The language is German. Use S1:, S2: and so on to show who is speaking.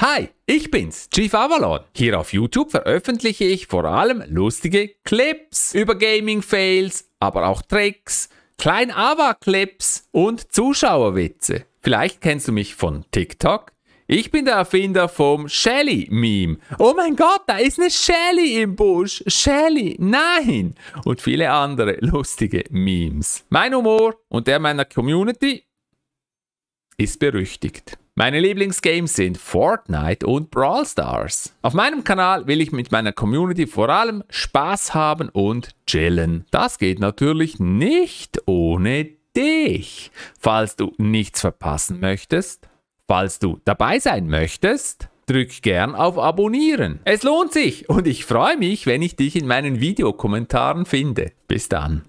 S1: Hi, ich bin's, Chief Avalon. Hier auf YouTube veröffentliche ich vor allem lustige Clips über Gaming-Fails, aber auch Tricks, Klein-Ava-Clips und Zuschauerwitze. Vielleicht kennst du mich von TikTok. Ich bin der Erfinder vom Shelly-Meme. Oh mein Gott, da ist eine Shelly im Busch. Shelly, nein! Und viele andere lustige Memes. Mein Humor und der meiner Community ist berüchtigt. Meine Lieblingsgames sind Fortnite und Brawl Stars. Auf meinem Kanal will ich mit meiner Community vor allem Spaß haben und chillen. Das geht natürlich nicht ohne dich. Falls du nichts verpassen möchtest, falls du dabei sein möchtest, drück gern auf Abonnieren. Es lohnt sich und ich freue mich, wenn ich dich in meinen Videokommentaren finde. Bis dann.